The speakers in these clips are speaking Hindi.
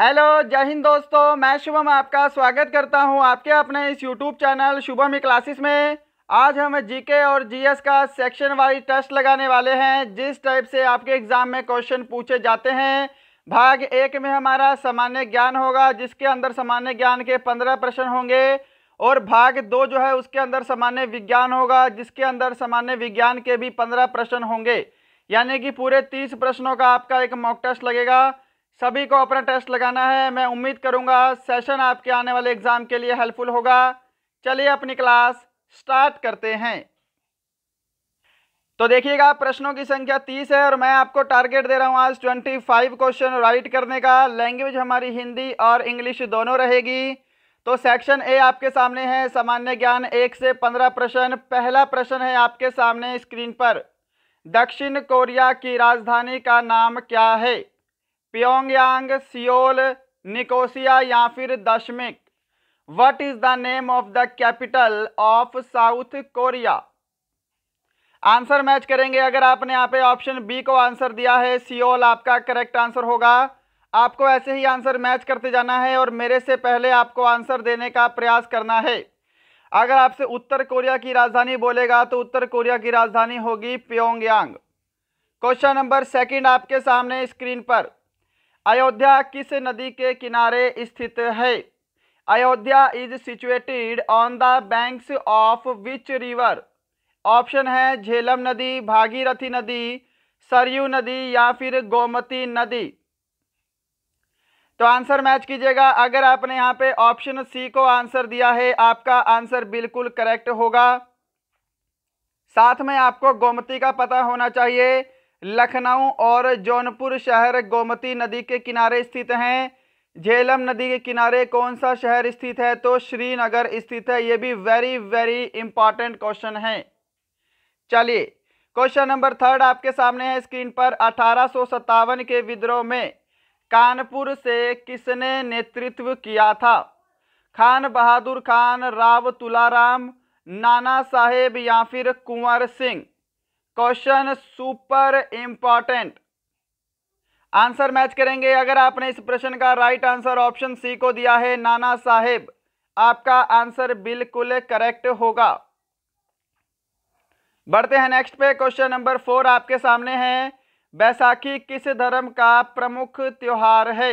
हेलो जय हिंद दोस्तों मैं शुभम आपका स्वागत करता हूं आपके अपने इस यूट्यूब चैनल शुभम ही क्लासेस में आज हम जीके और जीएस का सेक्शन वाइज टेस्ट लगाने वाले हैं जिस टाइप से आपके एग्ज़ाम में क्वेश्चन पूछे जाते हैं भाग एक में हमारा सामान्य ज्ञान होगा जिसके अंदर सामान्य ज्ञान के पंद्रह प्रश्न होंगे और भाग दो जो है उसके अंदर सामान्य विज्ञान होगा जिसके अंदर सामान्य विज्ञान के भी पंद्रह प्रश्न होंगे यानी कि पूरे तीस प्रश्नों का आपका एक मॉक टेस्ट लगेगा सभी को अपना टेस्ट लगाना है मैं उम्मीद करूंगा सेशन आपके आने वाले एग्ज़ाम के लिए हेल्पफुल होगा चलिए अपनी क्लास स्टार्ट करते हैं तो देखिएगा प्रश्नों की संख्या तीस है और मैं आपको टारगेट दे रहा हूँ आज ट्वेंटी फाइव क्वेश्चन राइट करने का लैंग्वेज हमारी हिंदी और इंग्लिश दोनों रहेगी तो सेक्शन ए आपके सामने है सामान्य ज्ञान एक से पंद्रह प्रश्न पहला प्रश्न है आपके सामने स्क्रीन पर दक्षिण कोरिया की राजधानी का नाम क्या है प्योंगयांग सियोल निकोसिया या फिर दशमिक what is the name of the capital of South Korea answer match करेंगे अगर आपने यहाँ पे ऑप्शन बी को आंसर दिया है सियोल आपका करेक्ट आंसर होगा आपको ऐसे ही आंसर मैच करते जाना है और मेरे से पहले आपको आंसर देने का प्रयास करना है अगर आपसे उत्तर कोरिया की राजधानी बोलेगा तो उत्तर कोरिया की राजधानी होगी प्योंगयांग क्वेश्चन नंबर सेकंड आपके सामने स्क्रीन पर अयोध्या किस नदी के किनारे स्थित है Ayodhya is situated on the banks of which river option है झेलम नदी भागीरथी नदी सरयू नदी या फिर गोमती नदी तो आंसर मैच कीजिएगा अगर आपने यहाँ पे ऑप्शन सी को आंसर दिया है आपका आंसर बिल्कुल करेक्ट होगा साथ में आपको गोमती का पता होना चाहिए लखनऊ और जौनपुर शहर गोमती नदी के किनारे स्थित हैं झेलम नदी के किनारे कौन सा शहर स्थित है तो श्रीनगर स्थित है ये भी वेरी वेरी इंपॉर्टेंट क्वेश्चन है चलिए क्वेश्चन नंबर थर्ड आपके सामने है स्क्रीन पर अठारह के विद्रोह में कानपुर से किसने नेतृत्व किया था खान बहादुर खान राव तुलाराम नाना साहेब या फिर Kunwar Singh question super important answer match करेंगे अगर आपने इस प्रश्न का राइट आंसर ऑप्शन सी को दिया है नाना साहेब आपका आंसर बिल्कुल करेक्ट होगा बढ़ते हैं नेक्स्ट पे क्वेश्चन नंबर फोर आपके सामने है बैसाखी किस धर्म का प्रमुख त्यौहार है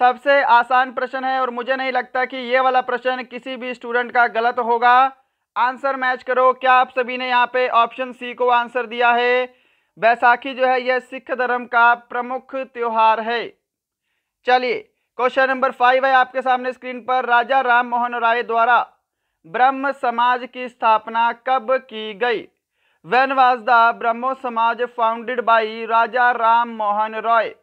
सबसे आसान प्रश्न है और मुझे नहीं लगता कि ये वाला प्रश्न किसी भी स्टूडेंट का गलत होगा आंसर मैच करो क्या आप सभी ने यहाँ पे ऑप्शन सी को आंसर दिया है बैसाखी जो है यह सिख धर्म का प्रमुख त्यौहार है चलिए क्वेश्चन नंबर फाइव है आपके सामने स्क्रीन पर राजा राम मोहन राय द्वारा ब्रह्म समाज की स्थापना कब की गई when was the Brahmo Samaj founded by Raja Ram Mohan Roy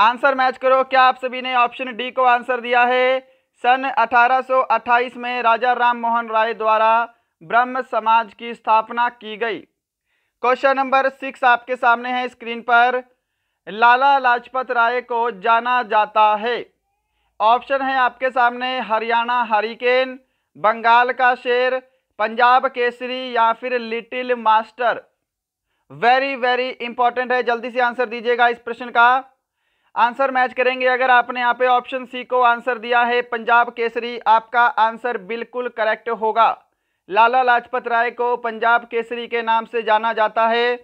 answer match करो क्या आप सभी ने ऑप्शन डी को आंसर दिया है सन 1828 में राजा राम मोहन राय द्वारा ब्रह्म समाज की स्थापना की गई क्वेश्चन नंबर सिक्स आपके सामने है स्क्रीन पर लाला लाजपत राय को जाना जाता है ऑप्शन है आपके सामने हरियाणा हरिकेन बंगाल का शेर पंजाब केसरी या फिर little master very very important है जल्दी से आंसर दीजिएगा इस प्रश्न का आंसर मैच करेंगे अगर आपने यहाँ पे ऑप्शन सी को आंसर दिया है पंजाब केसरी आपका आंसर बिल्कुल करेक्ट होगा लाला लाजपत राय को पंजाब केसरी के नाम से जाना जाता है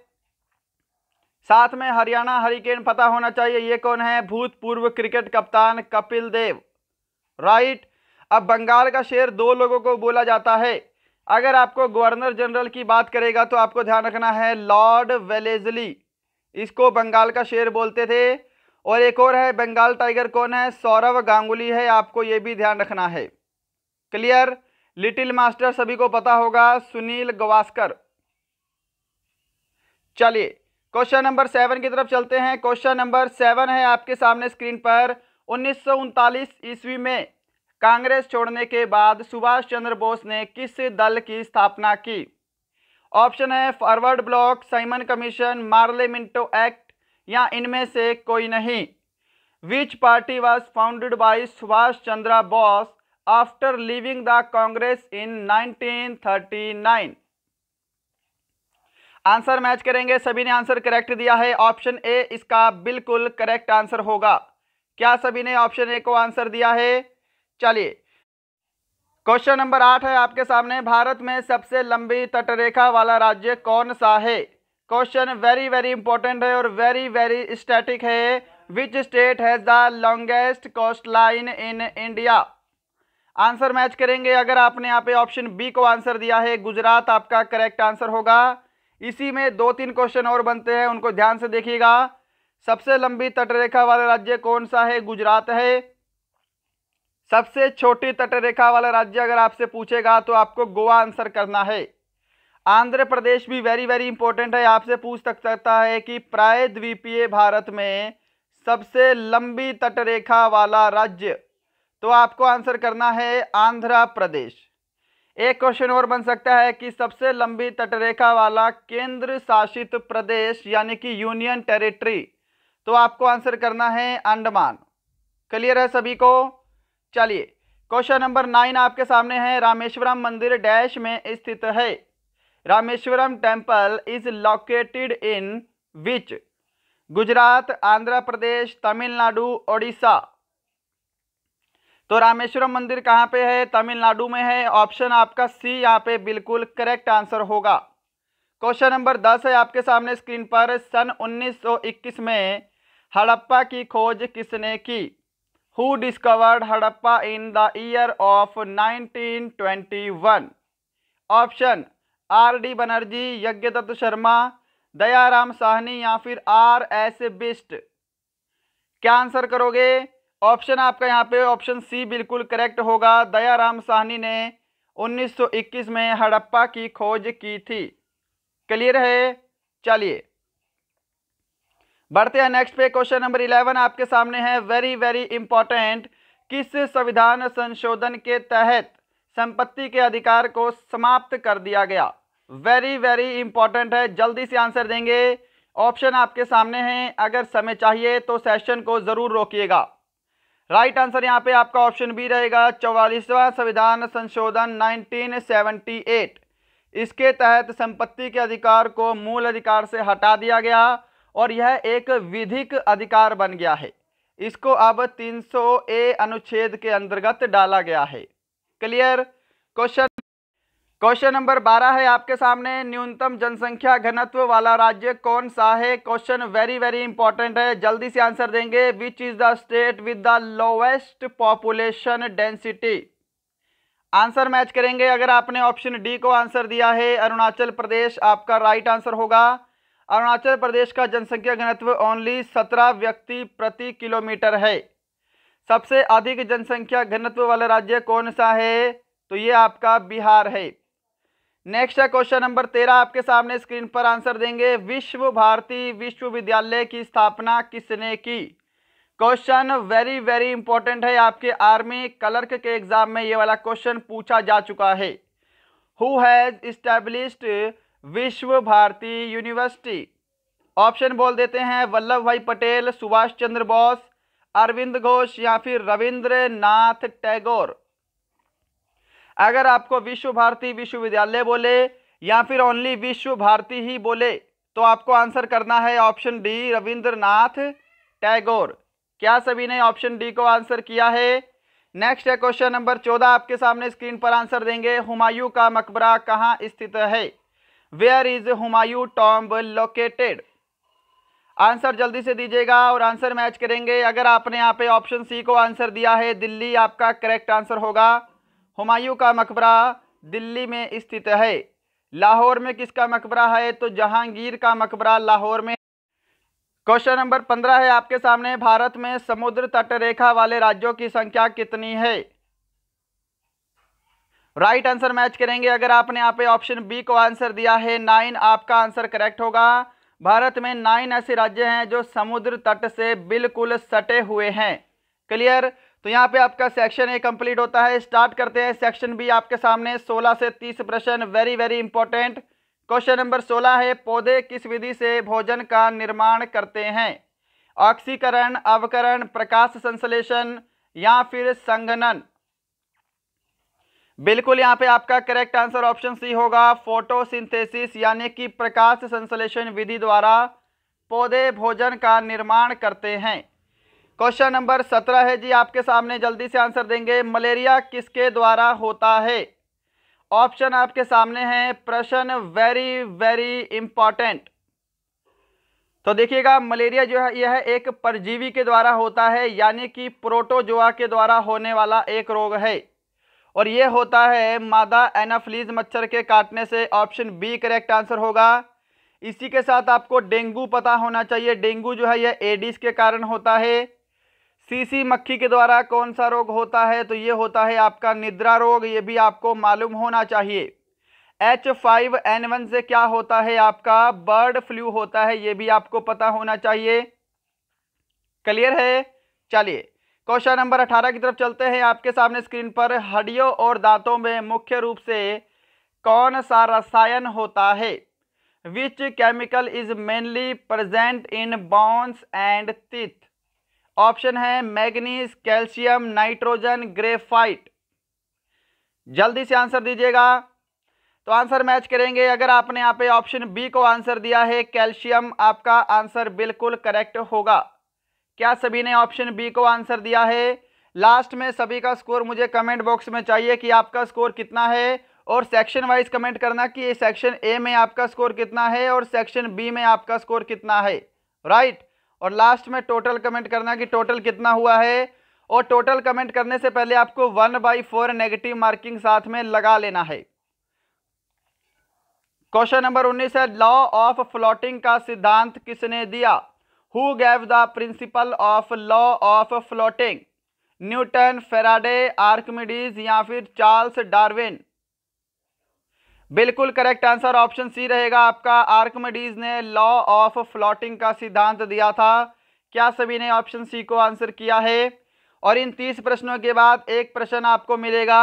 साथ में हरियाणा हरिकेन पता होना चाहिए ये कौन है भूतपूर्व क्रिकेट कप्तान कपिल देव राइट अब बंगाल का शेर दो लोगों को बोला जाता है अगर आपको गवर्नर जनरल की बात करेगा तो आपको ध्यान रखना है लॉर्ड वेलेजली इसको बंगाल का शेर बोलते थे और एक और है बंगाल टाइगर कौन है सौरव गांगुली है आपको ये भी ध्यान रखना है क्लियर लिटिल मास्टर सभी को पता होगा सुनील गवास्कर चलिए क्वेश्चन नंबर सेवन की तरफ चलते हैं क्वेश्चन नंबर सेवन है आपके सामने स्क्रीन पर उन्नीस ईस्वी में कांग्रेस छोड़ने के बाद सुभाष चंद्र बोस ने किस दल की स्थापना की ऑप्शन है Forward Bloc Simon commission Morley Minto act या इनमें से कोई नहीं which party was founded by Subhash Chandra Bose after leaving the Congress in 1939 answer match करेंगे सभी ने आंसर करेक्ट दिया है ऑप्शन ए इसका बिल्कुल करेक्ट आंसर होगा क्या सभी ने ऑप्शन ए को आंसर दिया है चलिए क्वेश्चन नंबर आठ है आपके सामने भारत में सबसे लंबी तटरेखा वाला राज्य कौन सा है क्वेश्चन वेरी वेरी इंपॉर्टेंट है और वेरी वेरी स्टैटिक है which state has the longest coastline in India answer match करेंगे अगर आपने यहाँ पे ऑप्शन बी को आंसर दिया है गुजरात आपका करेक्ट आंसर होगा इसी में दो तीन क्वेश्चन और बनते हैं उनको ध्यान से देखिएगा सबसे लंबी तटरेखा वाला राज्य कौन सा है गुजरात है सबसे छोटी तटरेखा वाला राज्य अगर आपसे पूछेगा तो आपको गोवा आंसर करना है आंध्र प्रदेश भी वेरी वेरी इंपॉर्टेंट है आपसे पूछ तक सकता है कि प्रायद्वीपीय द्वीपीय भारत में सबसे लंबी तटरेखा वाला राज्य तो आपको आंसर करना है आंध्र प्रदेश एक क्वेश्चन और बन सकता है कि सबसे लंबी तटरेखा वाला केंद्र शासित प्रदेश यानी कि यूनियन टेरिटरी तो आपको आंसर करना है अंडमान क्लियर है सभी को चलिए क्वेश्चन नंबर नाइन आपके सामने है रामेश्वरम मंदिर डैश में स्थित है Rameswaram temple is located in which Gujarat Andhra Pradesh Tamil Nadu Odisha तो रामेश्वरम मंदिर कहाँ पे है तमिलनाडु में है ऑप्शन आपका सी यहाँ पे बिल्कुल करेक्ट आंसर होगा क्वेश्चन नंबर दस है आपके सामने स्क्रीन पर सन 1921 में हड़प्पा की खोज किसने की who discovered Harappa in the year of 1921 option R D Banerjee Yagya Dutt Sharma Dayaram Sahni या फिर आर एस बिस्ट क्या आंसर करोगे ऑप्शन आपका यहाँ पे ऑप्शन सी बिल्कुल करेक्ट होगा दयाराम साहनी ने 1921 में हड़प्पा की खोज की थी क्लियर है चलिए बढ़ते हैं नेक्स्ट पे क्वेश्चन नंबर इलेवन आपके सामने है वेरी वेरी इंपॉर्टेंट किस संविधान संशोधन के तहत संपत्ति के अधिकार को समाप्त कर दिया गया वेरी वेरी इंपॉर्टेंट है जल्दी से आंसर देंगे ऑप्शन आपके सामने हैं अगर समय चाहिए तो सेशन को ज़रूर रोकिएगा राइट आंसर यहाँ पे आपका ऑप्शन बी रहेगा चौवालीसवा संविधान संशोधन 1978 इसके तहत संपत्ति के अधिकार को मूल अधिकार से हटा दिया गया और यह एक विधिक अधिकार बन गया है इसको अब 300 ए अनुच्छेद के अंतर्गत डाला गया है क्लियर क्वेश्चन क्वेश्चन नंबर बारह है आपके सामने न्यूनतम जनसंख्या घनत्व वाला राज्य कौन सा है क्वेश्चन वेरी वेरी इंपॉर्टेंट है जल्दी से आंसर देंगे which is the state with the lowest population density answer match करेंगे अगर आपने ऑप्शन डी को आंसर दिया है अरुणाचल प्रदेश आपका राइट आंसर होगा अरुणाचल प्रदेश का जनसंख्या घनत्व ओनली सत्रह व्यक्ति प्रति किलोमीटर है सबसे अधिक जनसंख्या घनत्व वाला राज्य कौन सा है तो ये आपका बिहार है नेक्स्ट है क्वेश्चन नंबर तेरह आपके सामने स्क्रीन पर आंसर देंगे विश्व भारती विश्वविद्यालय की स्थापना किसने की क्वेश्चन वेरी वेरी इंपॉर्टेंट है आपके आर्मी क्लर्क के एग्जाम में ये वाला क्वेश्चन पूछा जा चुका है हु हैज इस्टेब्लिश्ड विश्व भारती यूनिवर्सिटी ऑप्शन बोल देते हैं वल्लभ भाई पटेल सुभाष चंद्र बोस अरविंद घोष या फिर रविंद्र नाथ टैगोर अगर आपको विश्व भारती विश्वविद्यालय बोले या फिर ओनली विश्व भारती ही बोले तो आपको आंसर करना है ऑप्शन डी रविंद्रनाथ टैगोर क्या सभी ने ऑप्शन डी को आंसर किया है नेक्स्ट है क्वेश्चन नंबर चौदह आपके सामने स्क्रीन पर आंसर देंगे हुमायूं का मकबरा कहाँ स्थित है where is Humayun tomb located answer जल्दी से दीजिएगा और आंसर मैच करेंगे अगर आपने यहाँ पे ऑप्शन सी को आंसर दिया है दिल्ली आपका करेक्ट आंसर होगा हुमायूं का मकबरा दिल्ली में स्थित है लाहौर में किसका मकबरा है तो जहांगीर का मकबरा लाहौर में क्वेश्चन नंबर पंद्रह है आपके सामने भारत में समुद्र तट रेखा वाले राज्यों की संख्या कितनी है राइट आंसर मैच करेंगे अगर आपने यहाँ पे ऑप्शन बी को आंसर दिया है नाइन आपका आंसर करेक्ट होगा भारत में नाइन ऐसे राज्य हैं जो समुद्र तट से बिल्कुल सटे हुए हैं क्लियर तो यहाँ पे आपका सेक्शन ए कंप्लीट होता है स्टार्ट करते हैं सेक्शन बी आपके सामने 16 से 30 प्रश्न very very important question number 16 है पौधे किस विधि से भोजन का निर्माण करते हैं ऑक्सीकरण अवकरण प्रकाश संश्लेषण या फिर संगनन बिल्कुल यहाँ पे आपका करेक्ट आंसर ऑप्शन सी होगा फोटोसिंथेसिस यानी कि प्रकाश संश्लेषण विधि द्वारा पौधे भोजन का निर्माण करते हैं क्वेश्चन नंबर सत्रह है जी आपके सामने जल्दी से आंसर देंगे मलेरिया किसके द्वारा होता है ऑप्शन आपके सामने है प्रश्न वेरी वेरी इंपॉर्टेंट तो देखिएगा मलेरिया जो है यह एक परजीवी के द्वारा होता है यानी कि प्रोटोजोआ के द्वारा होने वाला एक रोग है और यह होता है मादा एनाफ्लीज मच्छर के काटने से ऑप्शन बी करेक्ट आंसर होगा इसी के साथ आपको डेंगू पता होना चाहिए डेंगू जो है यह एडिस के कारण होता है सीसी मक्खी के द्वारा कौन सा रोग होता है तो ये होता है आपका निद्रा रोग ये भी आपको मालूम होना चाहिए एच फाइव एन वन से क्या होता है आपका बर्ड फ्लू होता है ये भी आपको पता होना चाहिए क्लियर है चलिए क्वेश्चन नंबर अठारह की तरफ चलते हैं आपके सामने स्क्रीन पर हड्डियों और दांतों में मुख्य रूप से कौन सा रसायन होता है which chemical is mainly present in bones and teeth option है मैग्नीज कैल्शियम नाइट्रोजन ग्रेफाइट जल्दी से आंसर दीजिएगा तो आंसर मैच करेंगे अगर आपने यहाँ पे ऑप्शन बी को आंसर दिया है कैल्शियम आपका आंसर बिल्कुल करेक्ट होगा क्या सभी ने ऑप्शन बी को आंसर दिया है लास्ट में सभी का स्कोर मुझे कमेंट बॉक्स में चाहिए कि आपका स्कोर कितना है और सेक्शन वाइज कमेंट करना कि सेक्शन ए में आपका स्कोर कितना है और सेक्शन बी में आपका स्कोर कितना है राइट right? और लास्ट में टोटल कमेंट करना कि टोटल कितना हुआ है और टोटल कमेंट करने से पहले आपको one by four negative marking साथ में लगा लेना है क्वेश्चन नंबर उन्नीस है लॉ ऑफ फ्लोटिंग का सिद्धांत किसने दिया who gave the principle of law of floating Newton Faraday Archimedes या फिर चार्ल्स डार्विन बिल्कुल करेक्ट आंसर ऑप्शन सी रहेगा आपका आर्कमेडीज ने लॉ ऑफ फ्लोटिंग का सिद्धांत दिया था क्या सभी ने ऑप्शन सी को आंसर किया है और इन तीस प्रश्नों के बाद एक प्रश्न आपको मिलेगा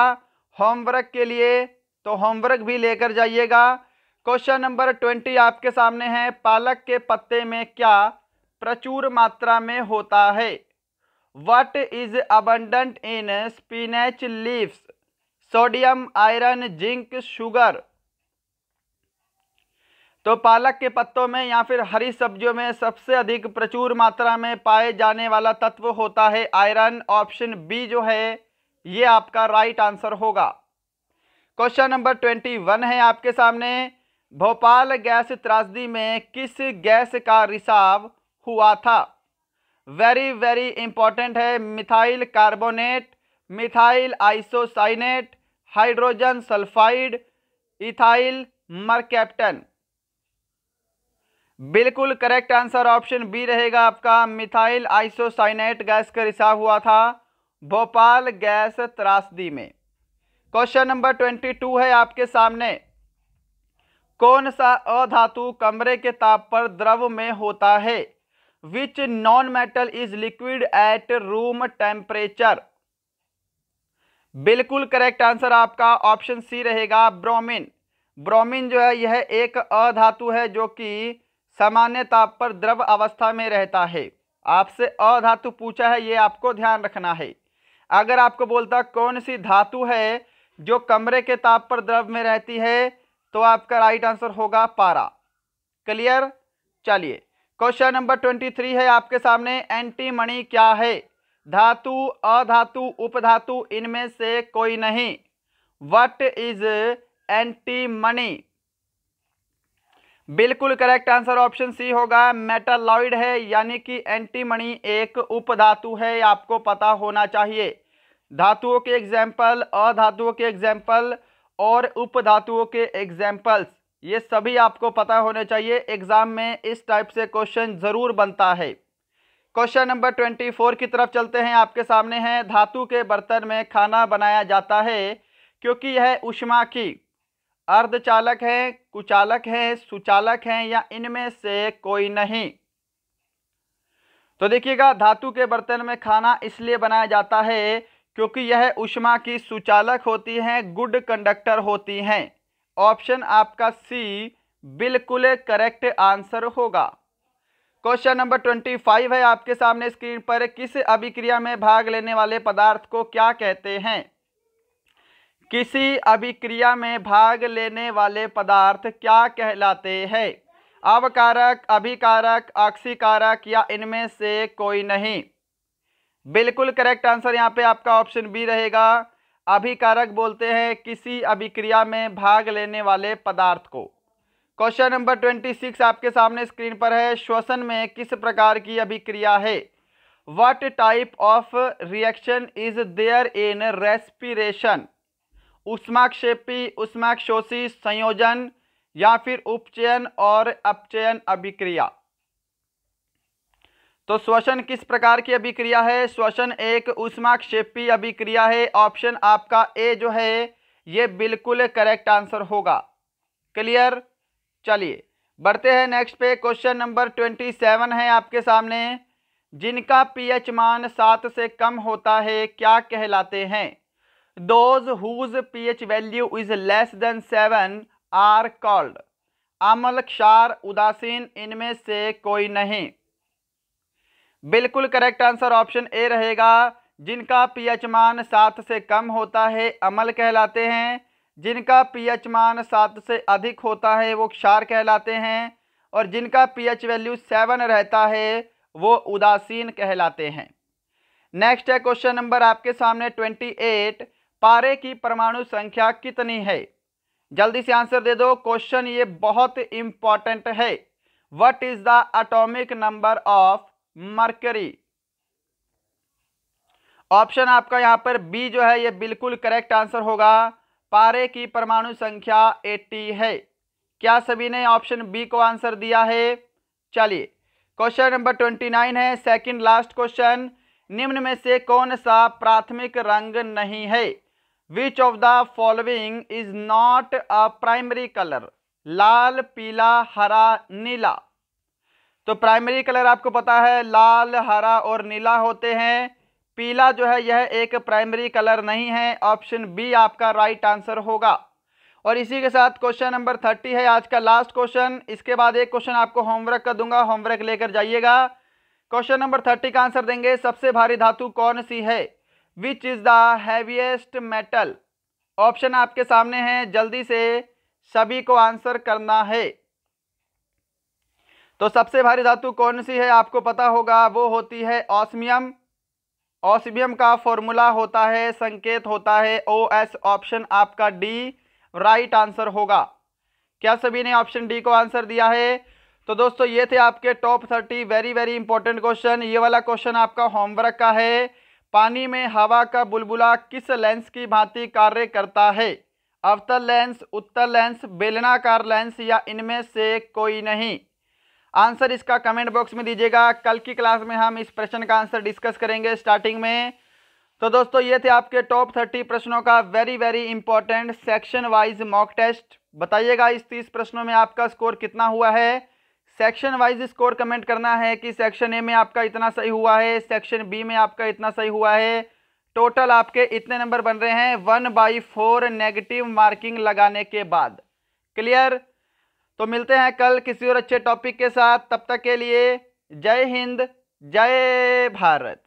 होमवर्क के लिए तो होमवर्क भी लेकर जाइएगा क्वेश्चन नंबर ट्वेंटी आपके सामने है पालक के पत्ते में क्या प्रचुर मात्रा में होता है what is abundant in spinach leaves sodium iron zinc sugar तो पालक के पत्तों में या फिर हरी सब्जियों में सबसे अधिक प्रचुर मात्रा में पाए जाने वाला तत्व होता है आयरन ऑप्शन बी जो है ये आपका राइट आंसर होगा क्वेश्चन नंबर ट्वेंटी वन है आपके सामने भोपाल गैस त्रासदी में किस गैस का रिसाव हुआ था वेरी वेरी इंपॉर्टेंट है methyl carbonate methyl isocyanate hydrogen sulphide ethyl mercaptan बिल्कुल करेक्ट आंसर ऑप्शन बी रहेगा आपका मिथाइल आइसोसाइनेट गैस का रिसाव हुआ था भोपाल गैस त्रासदी में क्वेश्चन नंबर ट्वेंटी टू है आपके सामने कौन सा अधातु कमरे के ताप पर द्रव में होता है which non metal is liquid at room temperature बिल्कुल करेक्ट आंसर आपका ऑप्शन सी रहेगा ब्रोमिन ब्रोमिन जो है यह एक अधातु है जो कि सामान्य ताप पर द्रव अवस्था में रहता है आपसे अधातु पूछा है ये आपको ध्यान रखना है अगर आपको बोलता कौन सी धातु है जो कमरे के ताप पर द्रव में रहती है तो आपका राइट आंसर होगा पारा क्लियर चलिए क्वेश्चन नंबर ट्वेंटी थ्री है आपके सामने एंटी मणि क्या है धातु अधातु उपधातु इनमें से कोई नहीं वट इज एंटी मणि बिल्कुल करेक्ट आंसर ऑप्शन सी होगा मेटालॉइड है यानी कि एंटीमनी एक उपधातु है आपको पता होना चाहिए धातुओं के एग्जाम्पल अधातुओं के एग्जाम्पल और उपधातुओं के एग्जाम्पल्स ये सभी आपको पता होने चाहिए एग्जाम में इस टाइप से क्वेश्चन ज़रूर बनता है क्वेश्चन नंबर ट्वेंटी फोर की तरफ चलते हैं आपके सामने है धातु के बर्तन में खाना बनाया जाता है क्योंकि यह उष्मा की अर्धचालक हैं कुचालक हैं सुचालक हैं या इनमें से कोई नहीं तो देखिएगा धातु के बर्तन में खाना इसलिए बनाया जाता है क्योंकि यह उष्मा की सुचालक होती हैं गुड कंडक्टर होती हैं ऑप्शन आपका सी बिल्कुल करेक्ट आंसर होगा क्वेश्चन नंबर ट्वेंटी फाइव है आपके सामने स्क्रीन पर किस अभिक्रिया में भाग लेने वाले पदार्थ को क्या कहते हैं किसी अभिक्रिया में भाग लेने वाले पदार्थ क्या कहलाते हैं अवकारक अभिकारक अक्षीकारक या इनमें से कोई नहीं बिल्कुल करेक्ट आंसर यहाँ पे आपका ऑप्शन बी रहेगा अभिकारक बोलते हैं किसी अभिक्रिया में भाग लेने वाले पदार्थ को क्वेश्चन नंबर ट्वेंटी सिक्स आपके सामने स्क्रीन पर है श्वसन में किस प्रकार की अभिक्रिया है what type of reaction is there in respiration उष्माक्षेपी उष्माक्षोषी संयोजन या फिर उपचयन और अपचयन अभिक्रिया तो श्वसन किस प्रकार की अभिक्रिया है श्वसन एक उष्माक्षेपी अभिक्रिया है ऑप्शन आपका ए जो है ये बिल्कुल करेक्ट आंसर होगा क्लियर चलिए बढ़ते हैं नेक्स्ट पे क्वेश्चन नंबर ट्वेंटी सेवन है आपके सामने जिनका पीएच मान सात से कम होता है क्या कहलाते हैं those whose P H value is less than seven are called अमल क्षार उदासीन इनमें से कोई नहीं बिल्कुल करेक्ट आंसर ऑप्शन ए रहेगा जिनका पीएच मान सात से कम होता है अमल कहलाते हैं जिनका पीएच मान सात से अधिक होता है वो क्षार कहलाते हैं और जिनका पीएच वैल्यू सेवन रहता है वो उदासीन कहलाते हैं नेक्स्ट है क्वेश्चन नंबर आपके सामने ट्वेंटी एट पारे की परमाणु संख्या कितनी है जल्दी से आंसर दे दो क्वेश्चन ये बहुत इंपॉर्टेंट है what is the atomic number of mercury option आपका यहां पर बी जो है ये बिल्कुल करेक्ट आंसर होगा पारे की परमाणु संख्या 80 है क्या सभी ने ऑप्शन बी को आंसर दिया है चलिए क्वेश्चन नंबर 29 है सेकंड लास्ट क्वेश्चन निम्न में से कौन सा प्राथमिक रंग नहीं है which of the following is not a primary colour लाल पीला हरा नीला तो प्राइमरी कलर आपको पता है लाल हरा और नीला होते हैं पीला जो है यह एक प्राइमरी कलर नहीं है ऑप्शन बी आपका राइट आंसर होगा और इसी के साथ क्वेश्चन नंबर थर्टी है आज का लास्ट क्वेश्चन इसके बाद एक क्वेश्चन आपको होमवर्क का दूंगा होमवर्क लेकर जाइएगा क्वेश्चन नंबर थर्टी का आंसर देंगे सबसे भारी धातु कौन सी है which is the heaviest metal option आपके सामने हैं जल्दी से सभी को आंसर करना है तो सबसे भारी धातु कौन सी है आपको पता होगा वो होती है ऑस्मियम ऑस्मियम का फॉर्मूला होता है संकेत होता है ओ एस ऑप्शन आपका डी राइट आंसर होगा क्या सभी ने ऑप्शन डी को आंसर दिया है तो दोस्तों ये थे आपके top thirty very very important question ये वाला क्वेश्चन आपका होमवर्क का है पानी में हवा का बुलबुला किस लेंस की भांति कार्य करता है अवतल लेंस उत्तर लेंस बेलनाकार लेंस या इनमें से कोई नहीं आंसर इसका कमेंट बॉक्स में दीजिएगा कल की क्लास में हम इस प्रश्न का आंसर डिस्कस करेंगे स्टार्टिंग में तो दोस्तों ये थे आपके टॉप थर्टी प्रश्नों का very very important section wise mock test बताइएगा इस तीस प्रश्नों में आपका स्कोर कितना हुआ है सेक्शन वाइज स्कोर कमेंट करना है कि सेक्शन ए में आपका इतना सही हुआ है सेक्शन बी में आपका इतना सही हुआ है टोटल आपके इतने नंबर बन रहे हैं one by four negative marking लगाने के बाद क्लियर तो मिलते हैं कल किसी और अच्छे टॉपिक के साथ तब तक के लिए जय हिंद जय भारत